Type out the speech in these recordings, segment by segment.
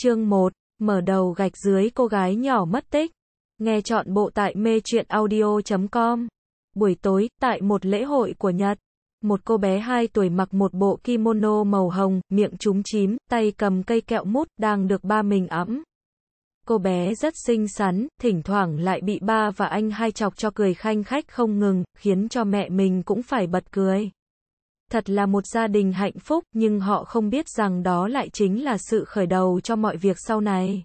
Chương 1. Mở đầu gạch dưới cô gái nhỏ mất tích. Nghe chọn bộ tại mê chuyện audio.com. Buổi tối, tại một lễ hội của Nhật, một cô bé 2 tuổi mặc một bộ kimono màu hồng, miệng trúng chím, tay cầm cây kẹo mút, đang được ba mình ẵm. Cô bé rất xinh xắn, thỉnh thoảng lại bị ba và anh hai chọc cho cười khanh khách không ngừng, khiến cho mẹ mình cũng phải bật cười thật là một gia đình hạnh phúc, nhưng họ không biết rằng đó lại chính là sự khởi đầu cho mọi việc sau này.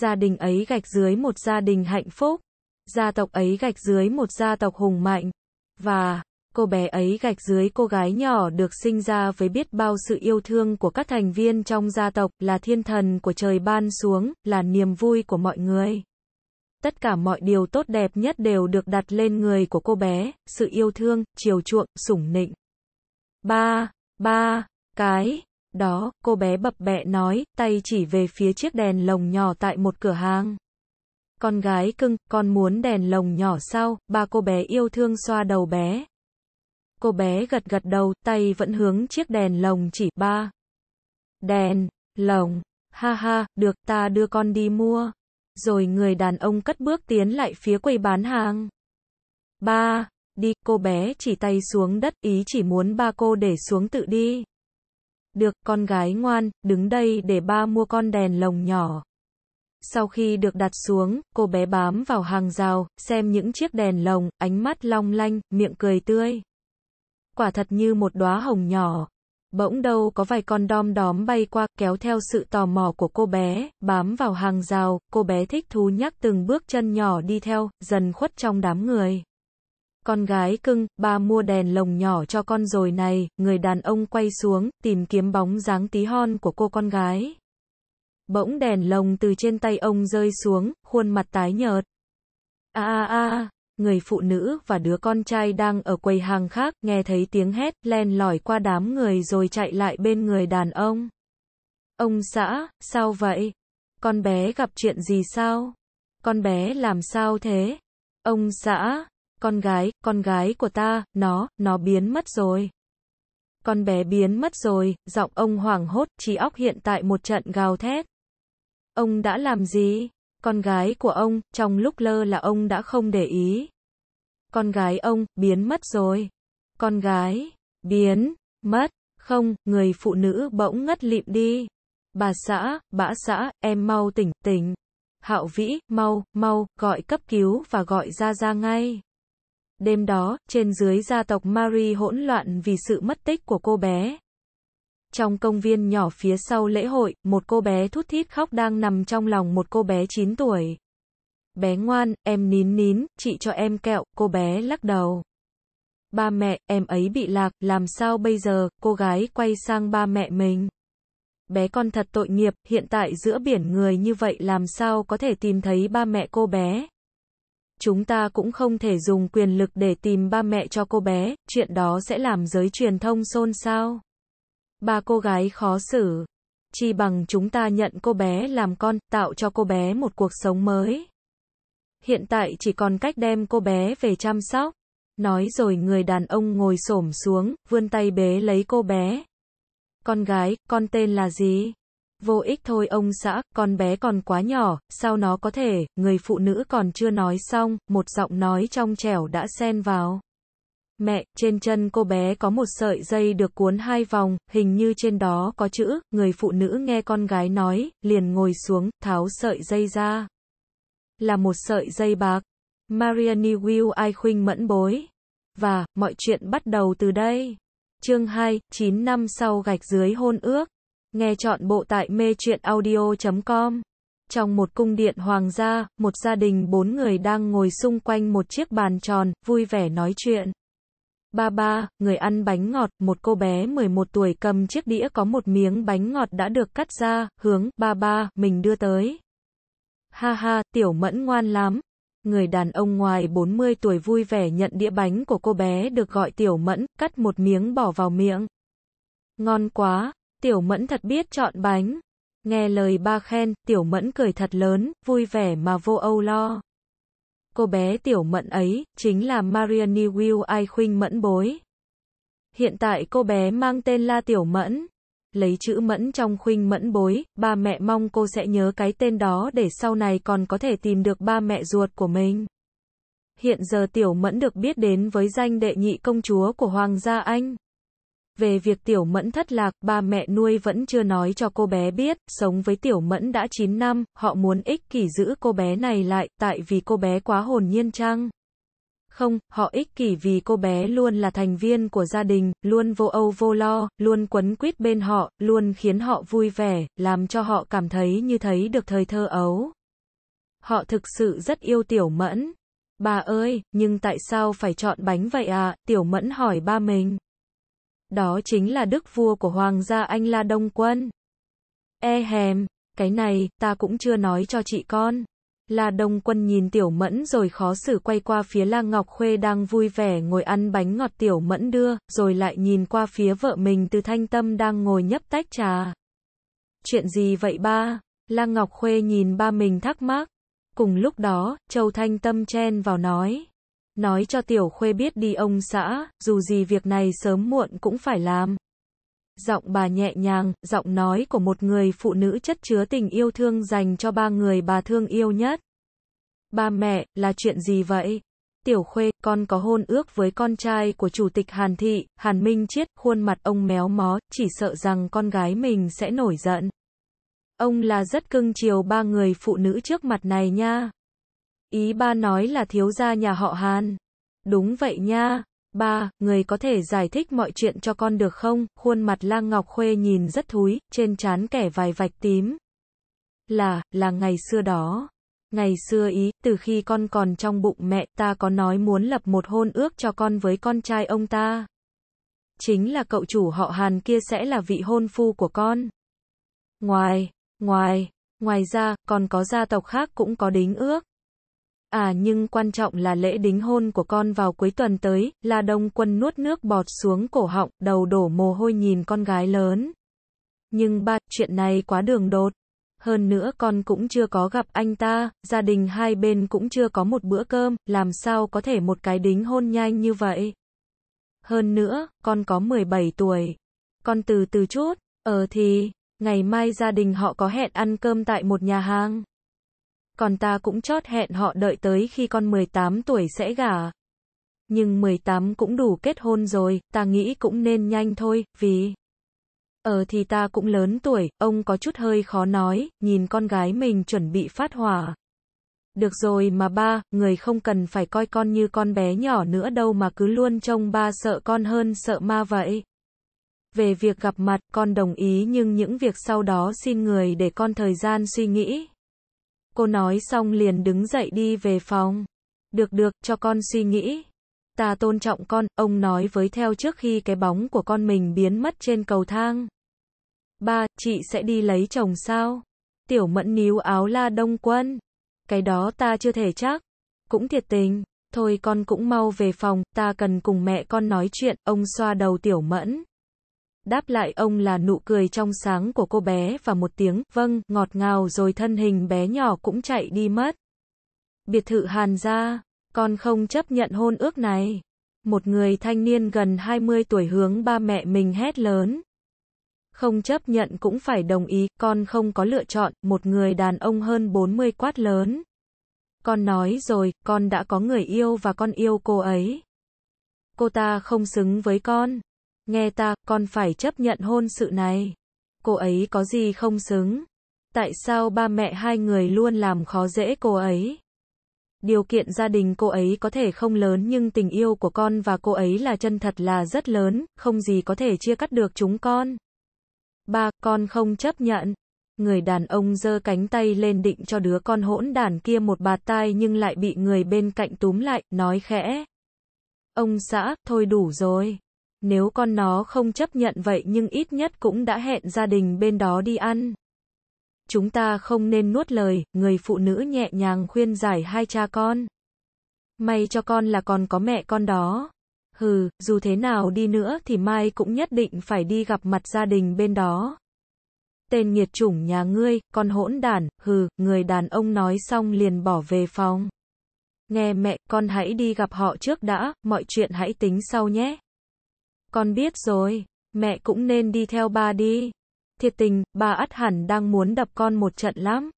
Gia đình ấy gạch dưới một gia đình hạnh phúc, gia tộc ấy gạch dưới một gia tộc hùng mạnh, và cô bé ấy gạch dưới cô gái nhỏ được sinh ra với biết bao sự yêu thương của các thành viên trong gia tộc, là thiên thần của trời ban xuống, là niềm vui của mọi người. Tất cả mọi điều tốt đẹp nhất đều được đặt lên người của cô bé, sự yêu thương, chiều chuộng, sủng nịnh. Ba, ba, cái, đó, cô bé bập bẹ nói, tay chỉ về phía chiếc đèn lồng nhỏ tại một cửa hàng. Con gái cưng, con muốn đèn lồng nhỏ sao, ba cô bé yêu thương xoa đầu bé. Cô bé gật gật đầu, tay vẫn hướng chiếc đèn lồng chỉ ba. Đèn, lồng, ha ha, được ta đưa con đi mua. Rồi người đàn ông cất bước tiến lại phía quầy bán hàng. Ba, đi, cô bé chỉ tay xuống đất, ý chỉ muốn ba cô để xuống tự đi. Được, con gái ngoan, đứng đây để ba mua con đèn lồng nhỏ. Sau khi được đặt xuống, cô bé bám vào hàng rào, xem những chiếc đèn lồng, ánh mắt long lanh, miệng cười tươi. Quả thật như một đóa hồng nhỏ. Bỗng đâu có vài con đom đóm bay qua, kéo theo sự tò mò của cô bé, bám vào hàng rào, cô bé thích thú nhắc từng bước chân nhỏ đi theo, dần khuất trong đám người. Con gái cưng, ba mua đèn lồng nhỏ cho con rồi này, người đàn ông quay xuống, tìm kiếm bóng dáng tí hon của cô con gái. Bỗng đèn lồng từ trên tay ông rơi xuống, khuôn mặt tái nhợt. A a a, người phụ nữ và đứa con trai đang ở quầy hàng khác, nghe thấy tiếng hét, len lỏi qua đám người rồi chạy lại bên người đàn ông. Ông xã, sao vậy? Con bé gặp chuyện gì sao? Con bé làm sao thế? Ông xã, con gái, con gái của ta, nó, nó biến mất rồi. Con bé biến mất rồi, giọng ông hoảng hốt, trí óc hiện tại một trận gào thét. Ông đã làm gì? Con gái của ông, trong lúc lơ là ông đã không để ý. Con gái ông, biến mất rồi. Con gái, biến, mất, không, người phụ nữ bỗng ngất lịm đi. Bà xã, bã xã, em mau tỉnh, tỉnh. Hạo Vĩ, mau, mau, gọi cấp cứu và gọi ra ra ngay. Đêm đó, trên dưới gia tộc Marie hỗn loạn vì sự mất tích của cô bé. Trong công viên nhỏ phía sau lễ hội, một cô bé thút thít khóc đang nằm trong lòng một cô bé 9 tuổi. Bé ngoan, em nín nín, chị cho em kẹo, cô bé lắc đầu. Ba mẹ, em ấy bị lạc, làm sao bây giờ, cô gái quay sang ba mẹ mình. Bé con thật tội nghiệp, hiện tại giữa biển người như vậy làm sao có thể tìm thấy ba mẹ cô bé chúng ta cũng không thể dùng quyền lực để tìm ba mẹ cho cô bé, chuyện đó sẽ làm giới truyền thông xôn xao. Ba cô gái khó xử, chi bằng chúng ta nhận cô bé làm con, tạo cho cô bé một cuộc sống mới. Hiện tại chỉ còn cách đem cô bé về chăm sóc. Nói rồi người đàn ông ngồi xổm xuống, vươn tay bế lấy cô bé. Con gái, con tên là gì? vô ích thôi ông xã, con bé còn quá nhỏ, sao nó có thể, người phụ nữ còn chưa nói xong, một giọng nói trong trẻo đã xen vào. Mẹ, trên chân cô bé có một sợi dây được cuốn hai vòng, hình như trên đó có chữ, người phụ nữ nghe con gái nói, liền ngồi xuống, tháo sợi dây ra. Là một sợi dây bạc. Mariani Will ai khuynh mẫn bối. Và, mọi chuyện bắt đầu từ đây. Chương 2, 9 năm sau gạch dưới hôn ước. Nghe chọn bộ tại mê truyện audio.com. Trong một cung điện hoàng gia, một gia đình bốn người đang ngồi xung quanh một chiếc bàn tròn, vui vẻ nói chuyện. Ba ba, người ăn bánh ngọt, một cô bé 11 tuổi cầm chiếc đĩa có một miếng bánh ngọt đã được cắt ra, hướng, ba ba, mình đưa tới. Ha ha, tiểu mẫn ngoan lắm. Người đàn ông ngoài 40 tuổi vui vẻ nhận đĩa bánh của cô bé được gọi tiểu mẫn, cắt một miếng bỏ vào miệng. Ngon quá, Tiểu Mẫn thật biết chọn bánh. Nghe lời ba khen, Tiểu Mẫn cười thật lớn, vui vẻ mà vô âu lo. Cô bé Tiểu Mẫn ấy, chính là Mariani Will Ai Khuynh Mẫn Bối. Hiện tại cô bé mang tên là Tiểu Mẫn. Lấy chữ Mẫn trong Khuynh Mẫn Bối, ba mẹ mong cô sẽ nhớ cái tên đó để sau này còn có thể tìm được ba mẹ ruột của mình. Hiện giờ Tiểu Mẫn được biết đến với danh đệ nhị công chúa của Hoàng gia Anh. Về việc Tiểu Mẫn thất lạc, ba mẹ nuôi vẫn chưa nói cho cô bé biết, sống với Tiểu Mẫn đã 9 năm, họ muốn ích kỷ giữ cô bé này lại, tại vì cô bé quá hồn nhiên chăng? Không, họ ích kỷ vì cô bé luôn là thành viên của gia đình, luôn vô âu vô lo, luôn quấn quýt bên họ, luôn khiến họ vui vẻ, làm cho họ cảm thấy như thấy được thời thơ ấu. Họ thực sự rất yêu Tiểu Mẫn. Bà ơi, nhưng tại sao phải chọn bánh vậy à? Tiểu Mẫn hỏi ba mình đó chính là đức vua của Hoàng gia Anh là Đông Quân. E hèm, cái này, ta cũng chưa nói cho chị con. Là Đông Quân nhìn Tiểu Mẫn rồi khó xử quay qua phía La Ngọc Khuê đang vui vẻ ngồi ăn bánh ngọt Tiểu Mẫn đưa, rồi lại nhìn qua phía vợ mình từ Thanh Tâm đang ngồi nhấp tách trà. Chuyện gì vậy ba? La Ngọc Khuê nhìn ba mình thắc mắc. Cùng lúc đó, Châu Thanh Tâm chen vào nói. Nói cho tiểu khuê biết đi ông xã, dù gì việc này sớm muộn cũng phải làm. Giọng bà nhẹ nhàng, giọng nói của một người phụ nữ chất chứa tình yêu thương dành cho ba người bà thương yêu nhất. Ba mẹ, là chuyện gì vậy? Tiểu Khuê, con có hôn ước với con trai của Chủ tịch Hàn Thị, Hàn Minh Chiết, khuôn mặt ông méo mó, chỉ sợ rằng con gái mình sẽ nổi giận. Ông là rất cưng chiều ba người phụ nữ trước mặt này nha. Ý ba nói là thiếu gia nhà họ Hàn. Đúng vậy nha. Ba, người có thể giải thích mọi chuyện cho con được không? Khuôn mặt Lang Ngọc Khuê nhìn rất thúi, trên trán kẻ vài vạch tím. Là, là ngày xưa đó. Ngày xưa ý, từ khi con còn trong bụng mẹ, ta có nói muốn lập một hôn ước cho con với con trai ông ta. Chính là cậu chủ họ Hàn kia sẽ là vị hôn phu của con. Ngoài, ngoài, ngoài ra, còn có gia tộc khác cũng có đính ước. À nhưng quan trọng là lễ đính hôn của con vào cuối tuần tới, là đông quân nuốt nước bọt xuống cổ họng, đầu đổ mồ hôi nhìn con gái lớn. Nhưng ba, chuyện này quá đường đột. Hơn nữa con cũng chưa có gặp anh ta, gia đình hai bên cũng chưa có một bữa cơm, làm sao có thể một cái đính hôn nhanh như vậy. Hơn nữa, con có 17 tuổi. Con từ từ chút, ờ thì, ngày mai gia đình họ có hẹn ăn cơm tại một nhà hàng còn ta cũng chót hẹn họ đợi tới khi con 18 tuổi sẽ gả. Nhưng 18 cũng đủ kết hôn rồi, ta nghĩ cũng nên nhanh thôi, vì... Ờ thì ta cũng lớn tuổi, ông có chút hơi khó nói, nhìn con gái mình chuẩn bị phát hỏa. Được rồi mà ba, người không cần phải coi con như con bé nhỏ nữa đâu mà cứ luôn trông ba sợ con hơn sợ ma vậy. Về việc gặp mặt, con đồng ý nhưng những việc sau đó xin người để con thời gian suy nghĩ. Cô nói xong liền đứng dậy đi về phòng. Được được, cho con suy nghĩ. Ta tôn trọng con, ông nói với theo trước khi cái bóng của con mình biến mất trên cầu thang. Ba, chị sẽ đi lấy chồng sao? Tiểu mẫn níu áo la đông quân. Cái đó ta chưa thể chắc. Cũng thiệt tình. Thôi con cũng mau về phòng, ta cần cùng mẹ con nói chuyện, ông xoa đầu tiểu mẫn. Đáp lại ông là nụ cười trong sáng của cô bé và một tiếng vâng ngọt ngào rồi thân hình bé nhỏ cũng chạy đi mất. Biệt thự Hàn gia, con không chấp nhận hôn ước này. Một người thanh niên gần 20 tuổi hướng ba mẹ mình hét lớn. Không chấp nhận cũng phải đồng ý, con không có lựa chọn, một người đàn ông hơn 40 quát lớn. Con nói rồi, con đã có người yêu và con yêu cô ấy. Cô ta không xứng với con. Nghe ta, con phải chấp nhận hôn sự này. Cô ấy có gì không xứng? Tại sao ba mẹ hai người luôn làm khó dễ cô ấy? Điều kiện gia đình cô ấy có thể không lớn nhưng tình yêu của con và cô ấy là chân thật là rất lớn, không gì có thể chia cắt được chúng con. Ba, con không chấp nhận. Người đàn ông giơ cánh tay lên định cho đứa con hỗn đàn kia một bạt tai nhưng lại bị người bên cạnh túm lại, nói khẽ. Ông xã, thôi đủ rồi nếu con nó không chấp nhận vậy nhưng ít nhất cũng đã hẹn gia đình bên đó đi ăn. Chúng ta không nên nuốt lời, người phụ nữ nhẹ nhàng khuyên giải hai cha con. May cho con là còn có mẹ con đó. Hừ, dù thế nào đi nữa thì mai cũng nhất định phải đi gặp mặt gia đình bên đó. Tên nghiệt chủng nhà ngươi, con hỗn đản, hừ, người đàn ông nói xong liền bỏ về phòng. Nghe mẹ, con hãy đi gặp họ trước đã, mọi chuyện hãy tính sau nhé. Con biết rồi, mẹ cũng nên đi theo ba đi. Thiệt tình, ba ắt hẳn đang muốn đập con một trận lắm.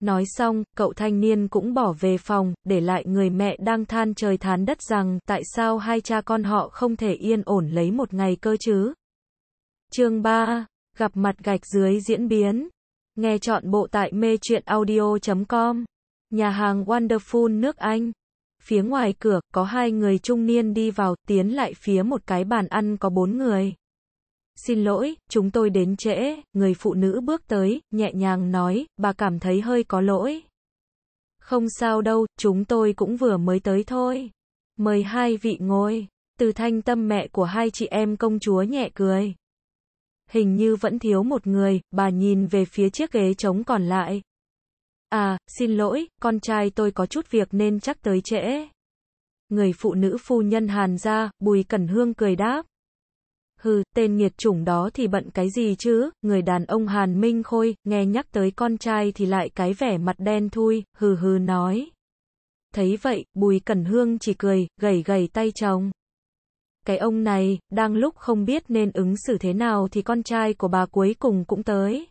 Nói xong, cậu thanh niên cũng bỏ về phòng, để lại người mẹ đang than trời thán đất rằng tại sao hai cha con họ không thể yên ổn lấy một ngày cơ chứ. Chương 3. Gặp mặt gạch dưới diễn biến. Nghe chọn bộ tại mê chuyện audio.com. Nhà hàng Wonderful nước Anh. Phía ngoài cửa, có hai người trung niên đi vào, tiến lại phía một cái bàn ăn có bốn người. Xin lỗi, chúng tôi đến trễ, người phụ nữ bước tới, nhẹ nhàng nói, bà cảm thấy hơi có lỗi. Không sao đâu, chúng tôi cũng vừa mới tới thôi. Mời hai vị ngồi. Từ thanh tâm mẹ của hai chị em công chúa nhẹ cười. Hình như vẫn thiếu một người, bà nhìn về phía chiếc ghế trống còn lại, À, xin lỗi, con trai tôi có chút việc nên chắc tới trễ. Người phụ nữ phu nhân hàn ra, bùi cẩn hương cười đáp. Hừ, tên nghiệt chủng đó thì bận cái gì chứ, người đàn ông hàn minh khôi, nghe nhắc tới con trai thì lại cái vẻ mặt đen thui, hừ hừ nói. Thấy vậy, bùi cẩn hương chỉ cười, gầy gầy tay chồng. Cái ông này, đang lúc không biết nên ứng xử thế nào thì con trai của bà cuối cùng cũng tới.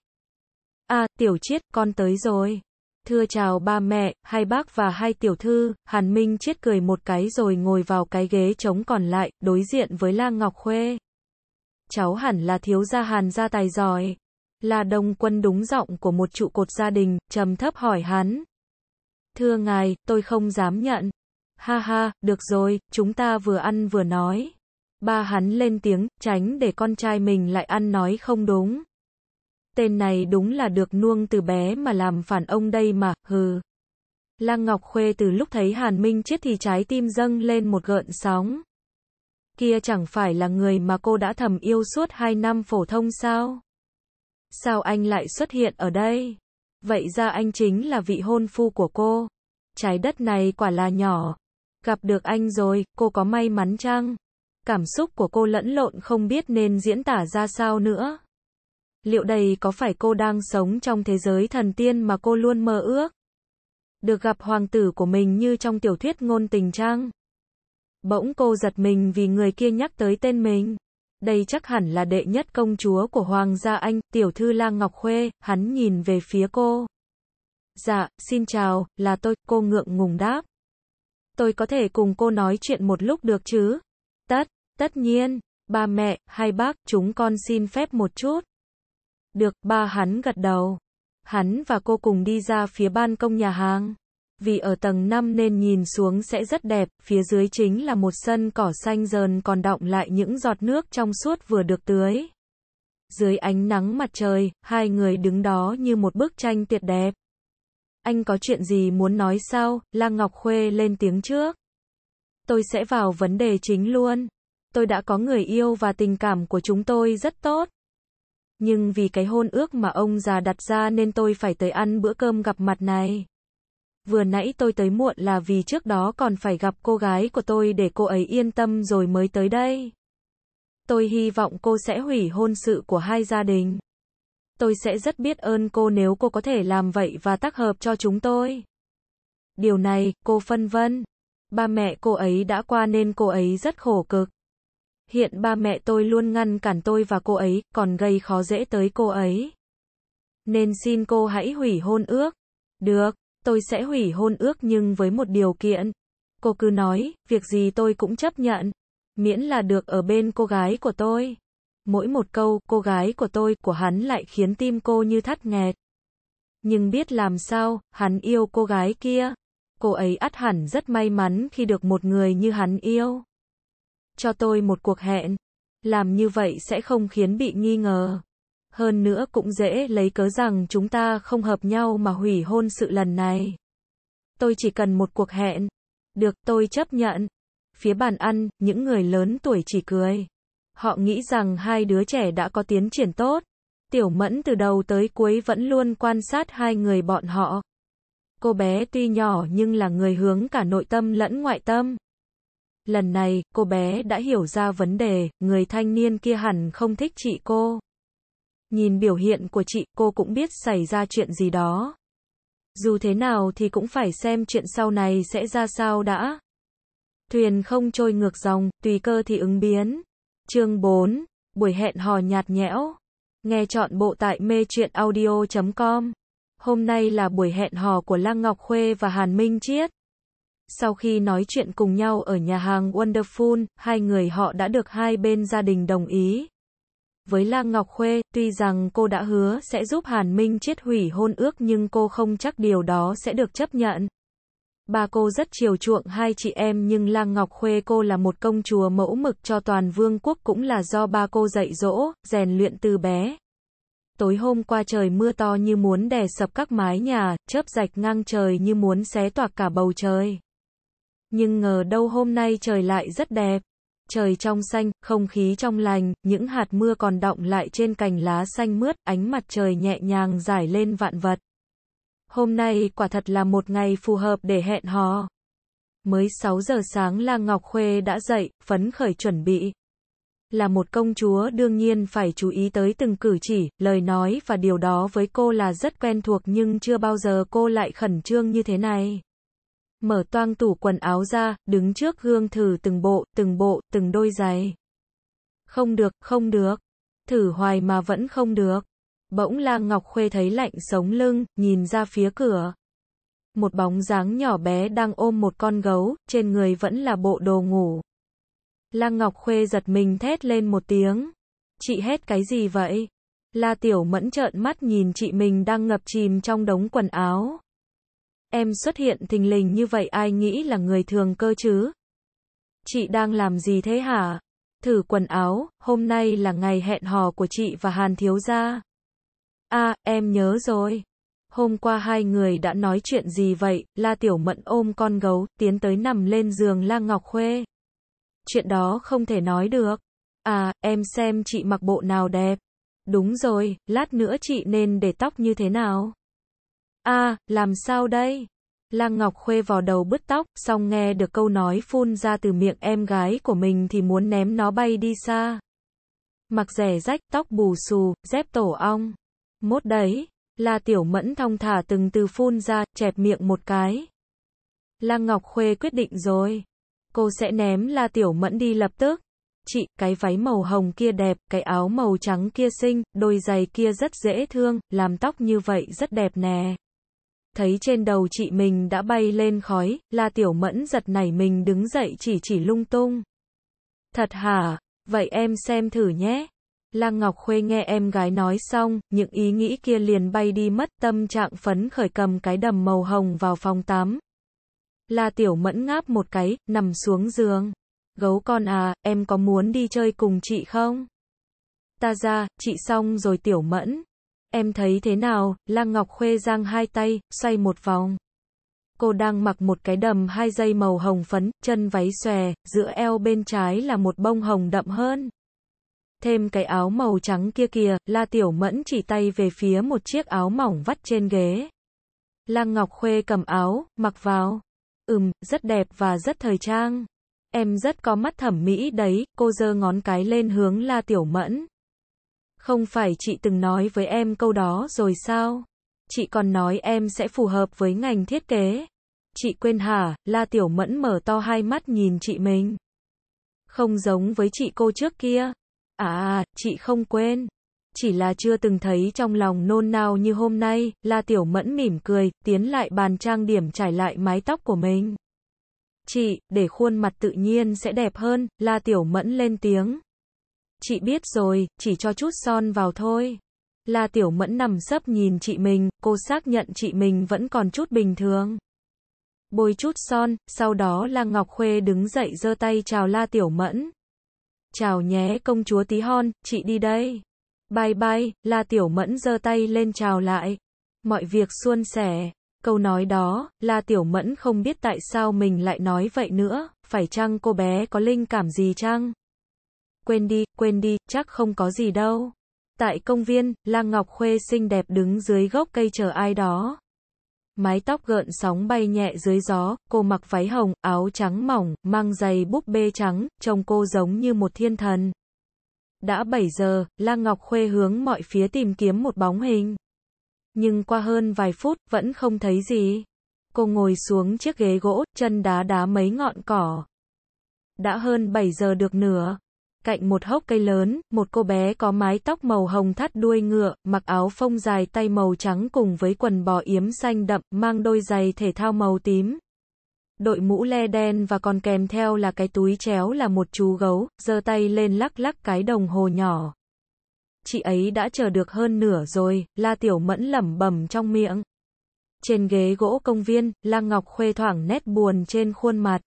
À, tiểu chiết, con tới rồi thưa chào ba mẹ, hai bác và hai tiểu thư, Hàn Minh chết cười một cái rồi ngồi vào cái ghế trống còn lại, đối diện với La Ngọc Khuê. Cháu hẳn là thiếu gia Hàn gia tài giỏi. Là đông quân đúng giọng của một trụ cột gia đình, trầm thấp hỏi hắn. Thưa ngài, tôi không dám nhận. Ha ha, được rồi, chúng ta vừa ăn vừa nói. Ba hắn lên tiếng, tránh để con trai mình lại ăn nói không đúng tên này đúng là được nuông từ bé mà làm phản ông đây mà, hừ. Lăng Ngọc Khuê từ lúc thấy Hàn Minh chết thì trái tim dâng lên một gợn sóng. Kia chẳng phải là người mà cô đã thầm yêu suốt hai năm phổ thông sao? Sao anh lại xuất hiện ở đây? Vậy ra anh chính là vị hôn phu của cô. Trái đất này quả là nhỏ. Gặp được anh rồi, cô có may mắn chăng? Cảm xúc của cô lẫn lộn không biết nên diễn tả ra sao nữa liệu đây có phải cô đang sống trong thế giới thần tiên mà cô luôn mơ ước? Được gặp hoàng tử của mình như trong tiểu thuyết ngôn tình trang. Bỗng cô giật mình vì người kia nhắc tới tên mình. Đây chắc hẳn là đệ nhất công chúa của Hoàng gia Anh, tiểu thư lang Ngọc Khuê, hắn nhìn về phía cô. Dạ, xin chào, là tôi, cô ngượng ngùng đáp. Tôi có thể cùng cô nói chuyện một lúc được chứ? Tất, tất nhiên, ba mẹ, hai bác, chúng con xin phép một chút. Được, ba hắn gật đầu. Hắn và cô cùng đi ra phía ban công nhà hàng. Vì ở tầng 5 nên nhìn xuống sẽ rất đẹp, phía dưới chính là một sân cỏ xanh dờn còn đọng lại những giọt nước trong suốt vừa được tưới. Dưới ánh nắng mặt trời, hai người đứng đó như một bức tranh tuyệt đẹp. Anh có chuyện gì muốn nói sao? Lăng Ngọc Khuê lên tiếng trước. Tôi sẽ vào vấn đề chính luôn. Tôi đã có người yêu và tình cảm của chúng tôi rất tốt. Nhưng vì cái hôn ước mà ông già đặt ra nên tôi phải tới ăn bữa cơm gặp mặt này. Vừa nãy tôi tới muộn là vì trước đó còn phải gặp cô gái của tôi để cô ấy yên tâm rồi mới tới đây. Tôi hy vọng cô sẽ hủy hôn sự của hai gia đình. Tôi sẽ rất biết ơn cô nếu cô có thể làm vậy và tác hợp cho chúng tôi. Điều này, cô phân vân. Ba mẹ cô ấy đã qua nên cô ấy rất khổ cực hiện ba mẹ tôi luôn ngăn cản tôi và cô ấy, còn gây khó dễ tới cô ấy. Nên xin cô hãy hủy hôn ước. Được, tôi sẽ hủy hôn ước nhưng với một điều kiện. Cô cứ nói, việc gì tôi cũng chấp nhận. Miễn là được ở bên cô gái của tôi. Mỗi một câu, cô gái của tôi, của hắn lại khiến tim cô như thắt nghẹt. Nhưng biết làm sao, hắn yêu cô gái kia. Cô ấy ắt hẳn rất may mắn khi được một người như hắn yêu cho tôi một cuộc hẹn. Làm như vậy sẽ không khiến bị nghi ngờ. Hơn nữa cũng dễ lấy cớ rằng chúng ta không hợp nhau mà hủy hôn sự lần này. Tôi chỉ cần một cuộc hẹn. Được, tôi chấp nhận. Phía bàn ăn, những người lớn tuổi chỉ cười. Họ nghĩ rằng hai đứa trẻ đã có tiến triển tốt. Tiểu Mẫn từ đầu tới cuối vẫn luôn quan sát hai người bọn họ. Cô bé tuy nhỏ nhưng là người hướng cả nội tâm lẫn ngoại tâm. Lần này, cô bé đã hiểu ra vấn đề, người thanh niên kia hẳn không thích chị cô. Nhìn biểu hiện của chị, cô cũng biết xảy ra chuyện gì đó. Dù thế nào thì cũng phải xem chuyện sau này sẽ ra sao đã. Thuyền không trôi ngược dòng, tùy cơ thì ứng biến. Chương 4. Buổi hẹn hò nhạt nhẽo. Nghe chọn bộ tại mê truyện audio.com. Hôm nay là buổi hẹn hò của Lăng Ngọc Khuê và Hàn Minh Chiết. Sau khi nói chuyện cùng nhau ở nhà hàng Wonderful, hai người họ đã được hai bên gia đình đồng ý. Với Lang Ngọc Khuê, tuy rằng cô đã hứa sẽ giúp Hàn Minh chết hủy hôn ước nhưng cô không chắc điều đó sẽ được chấp nhận. Ba cô rất chiều chuộng hai chị em nhưng Lang Ngọc Khuê cô là một công chúa mẫu mực cho toàn vương quốc cũng là do ba cô dạy dỗ, rèn luyện từ bé. Tối hôm qua trời mưa to như muốn đè sập các mái nhà, chớp rạch ngang trời như muốn xé toạc cả bầu trời nhưng ngờ đâu hôm nay trời lại rất đẹp. Trời trong xanh, không khí trong lành, những hạt mưa còn đọng lại trên cành lá xanh mướt, ánh mặt trời nhẹ nhàng rải lên vạn vật. Hôm nay quả thật là một ngày phù hợp để hẹn hò. Mới 6 giờ sáng là Ngọc Khuê đã dậy, phấn khởi chuẩn bị. Là một công chúa đương nhiên phải chú ý tới từng cử chỉ, lời nói và điều đó với cô là rất quen thuộc nhưng chưa bao giờ cô lại khẩn trương như thế này mở toang tủ quần áo ra, đứng trước gương thử từng bộ, từng bộ, từng đôi giày. Không được, không được. Thử hoài mà vẫn không được. Bỗng La ngọc khuê thấy lạnh sống lưng, nhìn ra phía cửa. Một bóng dáng nhỏ bé đang ôm một con gấu, trên người vẫn là bộ đồ ngủ. La Ngọc Khuê giật mình thét lên một tiếng. Chị hết cái gì vậy? La Tiểu Mẫn trợn mắt nhìn chị mình đang ngập chìm trong đống quần áo. Em xuất hiện thình lình như vậy ai nghĩ là người thường cơ chứ? Chị đang làm gì thế hả? Thử quần áo, hôm nay là ngày hẹn hò của chị và Hàn Thiếu Gia. À, em nhớ rồi. Hôm qua hai người đã nói chuyện gì vậy? La Tiểu Mận ôm con gấu, tiến tới nằm lên giường La Ngọc Khuê. Chuyện đó không thể nói được. À, em xem chị mặc bộ nào đẹp. Đúng rồi, lát nữa chị nên để tóc như thế nào? a à, làm sao đây? Lăng Ngọc Khuê vào đầu bứt tóc, xong nghe được câu nói phun ra từ miệng em gái của mình thì muốn ném nó bay đi xa. Mặc rẻ rách, tóc bù xù, dép tổ ong. Mốt đấy, là tiểu mẫn thong thả từng từ phun ra, chẹp miệng một cái. Lăng Ngọc Khuê quyết định rồi. Cô sẽ ném La Tiểu Mẫn đi lập tức. Chị, cái váy màu hồng kia đẹp, cái áo màu trắng kia xinh, đôi giày kia rất dễ thương, làm tóc như vậy rất đẹp nè thấy trên đầu chị mình đã bay lên khói, la tiểu mẫn giật nảy mình đứng dậy chỉ chỉ lung tung. Thật hả, vậy em xem thử nhé. Lăng Ngọc Khuê nghe em gái nói xong, những ý nghĩ kia liền bay đi mất tâm trạng phấn khởi cầm cái đầm màu hồng vào phòng tắm. La Tiểu Mẫn ngáp một cái, nằm xuống giường. Gấu con à, em có muốn đi chơi cùng chị không? Ta ra, chị xong rồi Tiểu Mẫn. Em thấy thế nào? Lăng Ngọc Khuê giang hai tay, xoay một vòng. Cô đang mặc một cái đầm hai dây màu hồng phấn, chân váy xòe, giữa eo bên trái là một bông hồng đậm hơn. Thêm cái áo màu trắng kia kìa, La Tiểu Mẫn chỉ tay về phía một chiếc áo mỏng vắt trên ghế. Lăng Ngọc Khuê cầm áo, mặc vào. Ừm, rất đẹp và rất thời trang. Em rất có mắt thẩm mỹ đấy, cô giơ ngón cái lên hướng La Tiểu Mẫn. Không phải chị từng nói với em câu đó rồi sao? Chị còn nói em sẽ phù hợp với ngành thiết kế. Chị quên hả? La Tiểu Mẫn mở to hai mắt nhìn chị mình. Không giống với chị cô trước kia. À, chị không quên. Chỉ là chưa từng thấy trong lòng nôn nao như hôm nay, La Tiểu Mẫn mỉm cười, tiến lại bàn trang điểm trải lại mái tóc của mình. Chị, để khuôn mặt tự nhiên sẽ đẹp hơn, La Tiểu Mẫn lên tiếng. Chị biết rồi, chỉ cho chút son vào thôi. La Tiểu Mẫn nằm sấp nhìn chị mình, cô xác nhận chị mình vẫn còn chút bình thường. Bôi chút son, sau đó La Ngọc Khuê đứng dậy giơ tay chào La Tiểu Mẫn. Chào nhé công chúa tí hon, chị đi đây. Bye bye, La Tiểu Mẫn giơ tay lên chào lại. Mọi việc suôn sẻ. Câu nói đó, La Tiểu Mẫn không biết tại sao mình lại nói vậy nữa, phải chăng cô bé có linh cảm gì chăng? quên đi, quên đi, chắc không có gì đâu. Tại công viên, Lang Ngọc Khuê xinh đẹp đứng dưới gốc cây chờ ai đó. Mái tóc gợn sóng bay nhẹ dưới gió, cô mặc váy hồng, áo trắng mỏng, mang giày búp bê trắng, trông cô giống như một thiên thần. Đã 7 giờ, Lang Ngọc Khuê hướng mọi phía tìm kiếm một bóng hình. Nhưng qua hơn vài phút, vẫn không thấy gì. Cô ngồi xuống chiếc ghế gỗ, chân đá đá mấy ngọn cỏ. Đã hơn 7 giờ được nửa cạnh một hốc cây lớn, một cô bé có mái tóc màu hồng thắt đuôi ngựa, mặc áo phông dài tay màu trắng cùng với quần bò yếm xanh đậm, mang đôi giày thể thao màu tím. Đội mũ le đen và còn kèm theo là cái túi chéo là một chú gấu, giơ tay lên lắc lắc cái đồng hồ nhỏ. Chị ấy đã chờ được hơn nửa rồi, La Tiểu Mẫn lẩm bẩm trong miệng. Trên ghế gỗ công viên, Lăng Ngọc Khuê thoảng nét buồn trên khuôn mặt.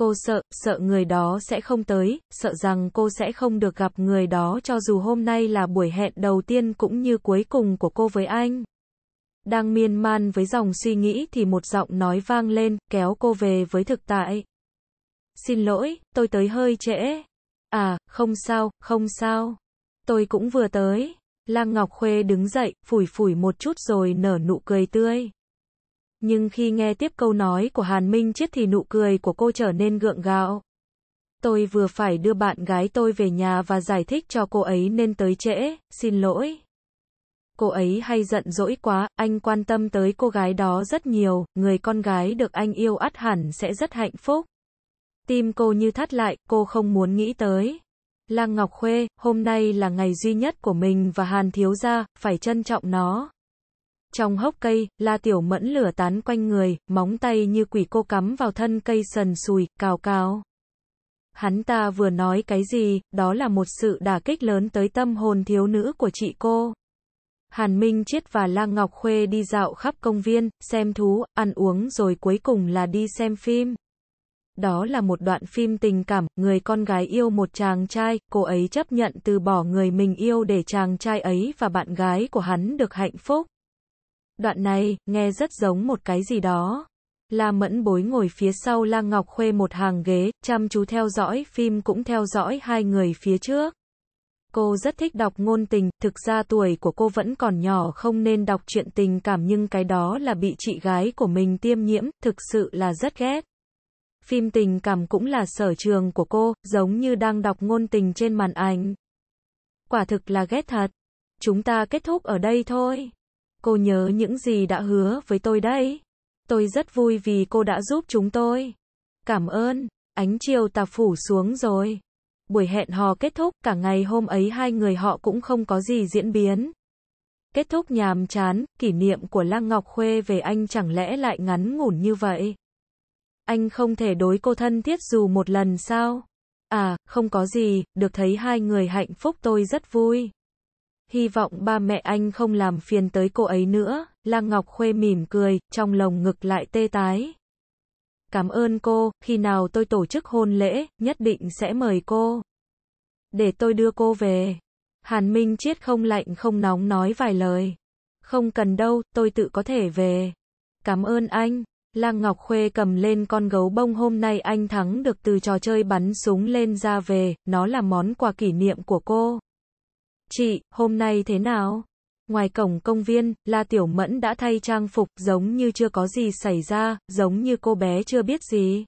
Cô sợ, sợ người đó sẽ không tới, sợ rằng cô sẽ không được gặp người đó cho dù hôm nay là buổi hẹn đầu tiên cũng như cuối cùng của cô với anh. Đang miên man với dòng suy nghĩ thì một giọng nói vang lên, kéo cô về với thực tại. Xin lỗi, tôi tới hơi trễ. À, không sao, không sao. Tôi cũng vừa tới. Lang Ngọc Khuê đứng dậy, phủi phủi một chút rồi nở nụ cười tươi nhưng khi nghe tiếp câu nói của Hàn Minh Chiết thì nụ cười của cô trở nên gượng gạo. Tôi vừa phải đưa bạn gái tôi về nhà và giải thích cho cô ấy nên tới trễ, xin lỗi. Cô ấy hay giận dỗi quá, anh quan tâm tới cô gái đó rất nhiều, người con gái được anh yêu ắt hẳn sẽ rất hạnh phúc. Tim cô như thắt lại, cô không muốn nghĩ tới. Lang Ngọc Khuê, hôm nay là ngày duy nhất của mình và Hàn Thiếu Gia, phải trân trọng nó. Trong hốc cây, la tiểu mẫn lửa tán quanh người, móng tay như quỷ cô cắm vào thân cây sần sùi, cào cào. Hắn ta vừa nói cái gì, đó là một sự đả kích lớn tới tâm hồn thiếu nữ của chị cô. Hàn Minh Chiết và La Ngọc Khuê đi dạo khắp công viên, xem thú, ăn uống rồi cuối cùng là đi xem phim. Đó là một đoạn phim tình cảm, người con gái yêu một chàng trai, cô ấy chấp nhận từ bỏ người mình yêu để chàng trai ấy và bạn gái của hắn được hạnh phúc. Đoạn này, nghe rất giống một cái gì đó. La Mẫn Bối ngồi phía sau La Ngọc Khuê một hàng ghế, chăm chú theo dõi phim cũng theo dõi hai người phía trước. Cô rất thích đọc ngôn tình, thực ra tuổi của cô vẫn còn nhỏ không nên đọc chuyện tình cảm nhưng cái đó là bị chị gái của mình tiêm nhiễm, thực sự là rất ghét. Phim tình cảm cũng là sở trường của cô, giống như đang đọc ngôn tình trên màn ảnh. Quả thực là ghét thật. Chúng ta kết thúc ở đây thôi. Cô nhớ những gì đã hứa với tôi đấy. Tôi rất vui vì cô đã giúp chúng tôi. Cảm ơn. Ánh chiều tà phủ xuống rồi. Buổi hẹn hò kết thúc, cả ngày hôm ấy hai người họ cũng không có gì diễn biến. Kết thúc nhàm chán, kỷ niệm của Lăng Ngọc Khuê về anh chẳng lẽ lại ngắn ngủn như vậy? Anh không thể đối cô thân thiết dù một lần sao? À, không có gì, được thấy hai người hạnh phúc tôi rất vui hy vọng ba mẹ anh không làm phiền tới cô ấy nữa, Lăng Ngọc Khuê mỉm cười, trong lòng ngực lại tê tái. Cảm ơn cô, khi nào tôi tổ chức hôn lễ, nhất định sẽ mời cô. Để tôi đưa cô về. Hàn Minh Chiết không lạnh không nóng nói vài lời. Không cần đâu, tôi tự có thể về. Cảm ơn anh. Lăng Ngọc Khuê cầm lên con gấu bông hôm nay anh thắng được từ trò chơi bắn súng lên ra về, nó là món quà kỷ niệm của cô. Chị, hôm nay thế nào? Ngoài cổng công viên, La Tiểu Mẫn đã thay trang phục, giống như chưa có gì xảy ra, giống như cô bé chưa biết gì.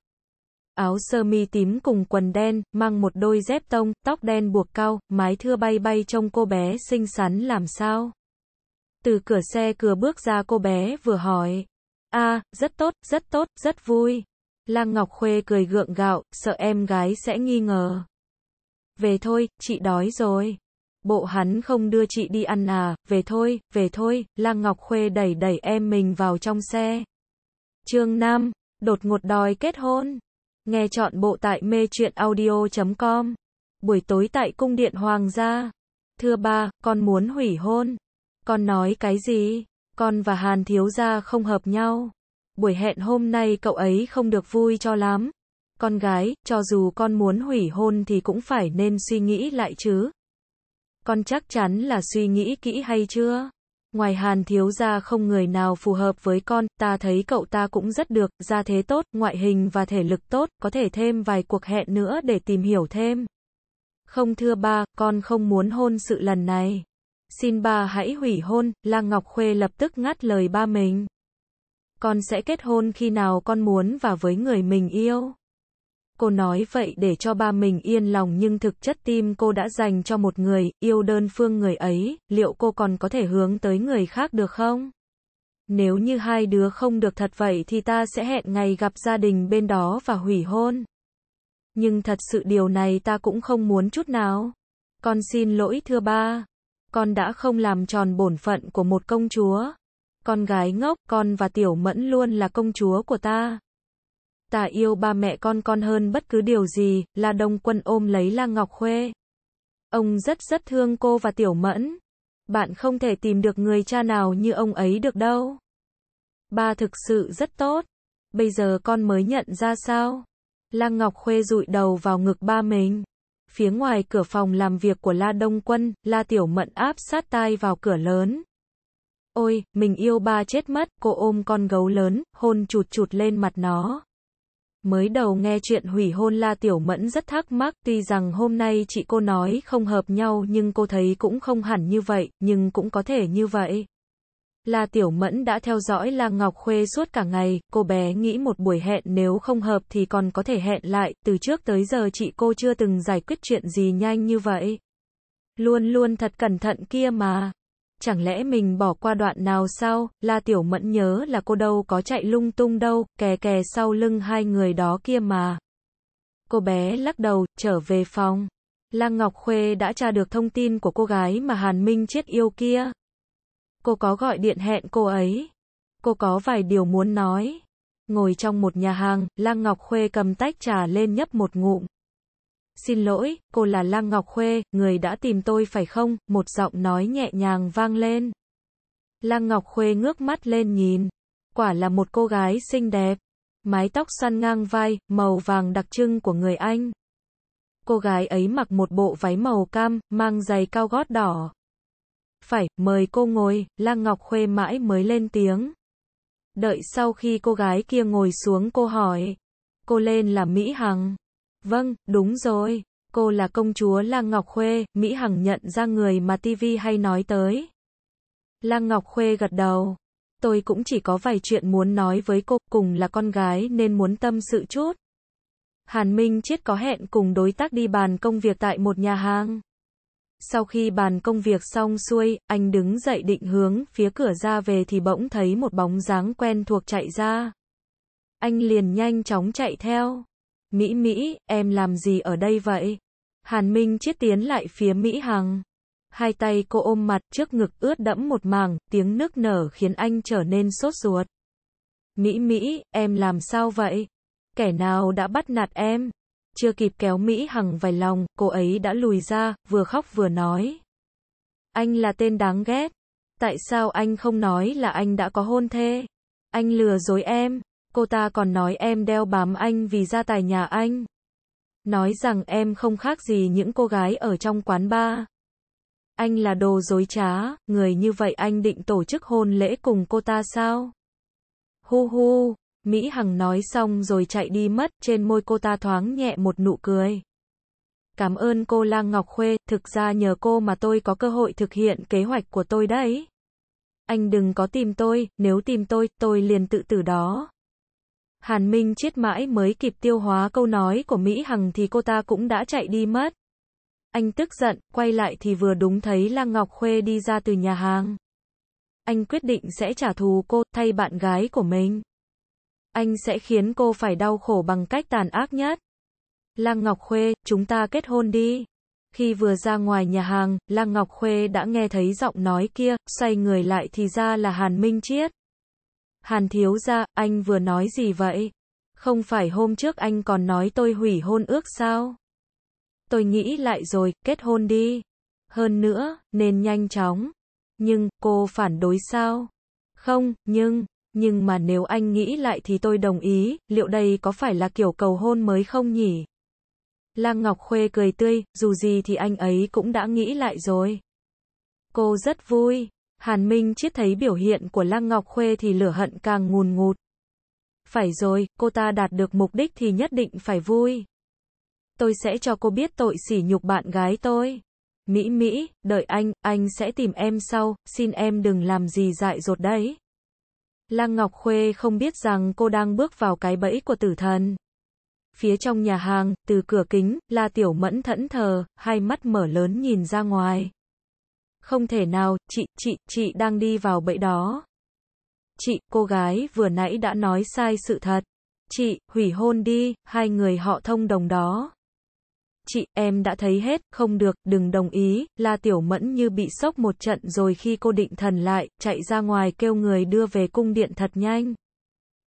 Áo sơ mi tím cùng quần đen, mang một đôi dép tông, tóc đen buộc cao, mái thưa bay bay trông cô bé xinh xắn làm sao. Từ cửa xe cửa bước ra cô bé vừa hỏi. a rất tốt, rất tốt, rất vui. Lăng Ngọc Khuê cười gượng gạo, sợ em gái sẽ nghi ngờ. Về thôi, chị đói rồi. Bộ hắn không đưa chị đi ăn à, về thôi, về thôi, Lăng Ngọc Khuê đẩy đẩy em mình vào trong xe. chương 5, đột ngột đòi kết hôn. Nghe chọn bộ tại mê chuyện audio.com. Buổi tối tại cung điện hoàng gia. Thưa ba, con muốn hủy hôn. Con nói cái gì? Con và Hàn thiếu gia không hợp nhau. Buổi hẹn hôm nay cậu ấy không được vui cho lắm. Con gái, cho dù con muốn hủy hôn thì cũng phải nên suy nghĩ lại chứ. Con chắc chắn là suy nghĩ kỹ hay chưa? Ngoài Hàn thiếu gia không người nào phù hợp với con, ta thấy cậu ta cũng rất được, gia thế tốt, ngoại hình và thể lực tốt, có thể thêm vài cuộc hẹn nữa để tìm hiểu thêm. Không thưa ba, con không muốn hôn sự lần này. Xin ba hãy hủy hôn, Lang Ngọc Khuê lập tức ngắt lời ba mình. Con sẽ kết hôn khi nào con muốn và với người mình yêu. Cô nói vậy để cho ba mình yên lòng nhưng thực chất tim cô đã dành cho một người, yêu đơn phương người ấy, liệu cô còn có thể hướng tới người khác được không? Nếu như hai đứa không được thật vậy thì ta sẽ hẹn ngày gặp gia đình bên đó và hủy hôn. Nhưng thật sự điều này ta cũng không muốn chút nào. Con xin lỗi thưa ba. Con đã không làm tròn bổn phận của một công chúa. Con gái ngốc, con và tiểu mẫn luôn là công chúa của ta ta yêu ba mẹ con con hơn bất cứ điều gì, là đông quân ôm lấy La Ngọc Khuê. Ông rất rất thương cô và Tiểu Mẫn. Bạn không thể tìm được người cha nào như ông ấy được đâu. Ba thực sự rất tốt. Bây giờ con mới nhận ra sao? La Ngọc Khuê rụi đầu vào ngực ba mình. Phía ngoài cửa phòng làm việc của La Đông Quân, La Tiểu Mận áp sát tai vào cửa lớn. Ôi, mình yêu ba chết mất, cô ôm con gấu lớn, hôn chụt chụt lên mặt nó. Mới đầu nghe chuyện hủy hôn La Tiểu Mẫn rất thắc mắc, tuy rằng hôm nay chị cô nói không hợp nhau nhưng cô thấy cũng không hẳn như vậy, nhưng cũng có thể như vậy. La Tiểu Mẫn đã theo dõi La Ngọc Khuê suốt cả ngày, cô bé nghĩ một buổi hẹn nếu không hợp thì còn có thể hẹn lại, từ trước tới giờ chị cô chưa từng giải quyết chuyện gì nhanh như vậy. Luôn luôn thật cẩn thận kia mà chẳng lẽ mình bỏ qua đoạn nào sao, la tiểu mẫn nhớ là cô đâu có chạy lung tung đâu, kè kè sau lưng hai người đó kia mà. Cô bé lắc đầu, trở về phòng. Lăng Ngọc Khuê đã tra được thông tin của cô gái mà Hàn Minh chết yêu kia. Cô có gọi điện hẹn cô ấy. Cô có vài điều muốn nói. Ngồi trong một nhà hàng, Lăng Ngọc Khuê cầm tách trà lên nhấp một ngụm. Xin lỗi, cô là Lam Ngọc Khuê, người đã tìm tôi phải không? Một giọng nói nhẹ nhàng vang lên. Lam Ngọc Khuê ngước mắt lên nhìn. Quả là một cô gái xinh đẹp. Mái tóc xoăn ngang vai, màu vàng đặc trưng của người Anh. Cô gái ấy mặc một bộ váy màu cam, mang giày cao gót đỏ. Phải, mời cô ngồi, Lăng Ngọc Khuê mãi mới lên tiếng. Đợi sau khi cô gái kia ngồi xuống cô hỏi. Cô lên là Mỹ Hằng. Vâng, đúng rồi. Cô là công chúa Lang Ngọc Khuê, Mỹ Hằng nhận ra người mà TV hay nói tới. Lang Ngọc Khuê gật đầu. Tôi cũng chỉ có vài chuyện muốn nói với cô, cùng là con gái nên muốn tâm sự chút. Hàn Minh Chiết có hẹn cùng đối tác đi bàn công việc tại một nhà hàng. Sau khi bàn công việc xong xuôi, anh đứng dậy định hướng phía cửa ra về thì bỗng thấy một bóng dáng quen thuộc chạy ra. Anh liền nhanh chóng chạy theo. Mỹ Mỹ, em làm gì ở đây vậy? Hàn Minh chiết tiến lại phía Mỹ Hằng. Hai tay cô ôm mặt trước ngực ướt đẫm một màng, tiếng nước nở khiến anh trở nên sốt ruột. Mỹ Mỹ, em làm sao vậy? Kẻ nào đã bắt nạt em? Chưa kịp kéo Mỹ Hằng vài lòng, cô ấy đã lùi ra, vừa khóc vừa nói. Anh là tên đáng ghét. Tại sao anh không nói là anh đã có hôn thê? Anh lừa dối em. Cô ta còn nói em đeo bám anh vì gia tài nhà anh. Nói rằng em không khác gì những cô gái ở trong quán bar. Anh là đồ dối trá, người như vậy anh định tổ chức hôn lễ cùng cô ta sao? Hu hu, Mỹ Hằng nói xong rồi chạy đi mất, trên môi cô ta thoáng nhẹ một nụ cười. Cảm ơn cô Lang Ngọc Khuê, thực ra nhờ cô mà tôi có cơ hội thực hiện kế hoạch của tôi đấy. Anh đừng có tìm tôi, nếu tìm tôi, tôi liền tự tử đó. Hàn Minh chết mãi mới kịp tiêu hóa câu nói của Mỹ Hằng thì cô ta cũng đã chạy đi mất. Anh tức giận, quay lại thì vừa đúng thấy Lăng Ngọc Khuê đi ra từ nhà hàng. Anh quyết định sẽ trả thù cô, thay bạn gái của mình. Anh sẽ khiến cô phải đau khổ bằng cách tàn ác nhất. Lăng Ngọc Khuê, chúng ta kết hôn đi. Khi vừa ra ngoài nhà hàng, Lăng Ngọc Khuê đã nghe thấy giọng nói kia, xoay người lại thì ra là Hàn Minh Chiết. Hàn thiếu ra, anh vừa nói gì vậy? Không phải hôm trước anh còn nói tôi hủy hôn ước sao? Tôi nghĩ lại rồi, kết hôn đi. Hơn nữa, nên nhanh chóng. Nhưng, cô phản đối sao? Không, nhưng, nhưng mà nếu anh nghĩ lại thì tôi đồng ý, liệu đây có phải là kiểu cầu hôn mới không nhỉ? Lang Ngọc Khuê cười tươi, dù gì thì anh ấy cũng đã nghĩ lại rồi. Cô rất vui, Hàn Minh Chiết thấy biểu hiện của Lăng Ngọc Khuê thì lửa hận càng ngùn ngụt. Phải rồi, cô ta đạt được mục đích thì nhất định phải vui. Tôi sẽ cho cô biết tội sỉ nhục bạn gái tôi. Mỹ Mỹ, đợi anh, anh sẽ tìm em sau, xin em đừng làm gì dại dột đấy. Lăng Ngọc Khuê không biết rằng cô đang bước vào cái bẫy của tử thần. Phía trong nhà hàng, từ cửa kính, La Tiểu Mẫn thẫn thờ, hai mắt mở lớn nhìn ra ngoài. Không thể nào, chị, chị, chị đang đi vào bẫy đó. Chị, cô gái vừa nãy đã nói sai sự thật. Chị, hủy hôn đi, hai người họ thông đồng đó. Chị, em đã thấy hết, không được, đừng đồng ý, La Tiểu Mẫn như bị sốc một trận rồi khi cô định thần lại, chạy ra ngoài kêu người đưa về cung điện thật nhanh.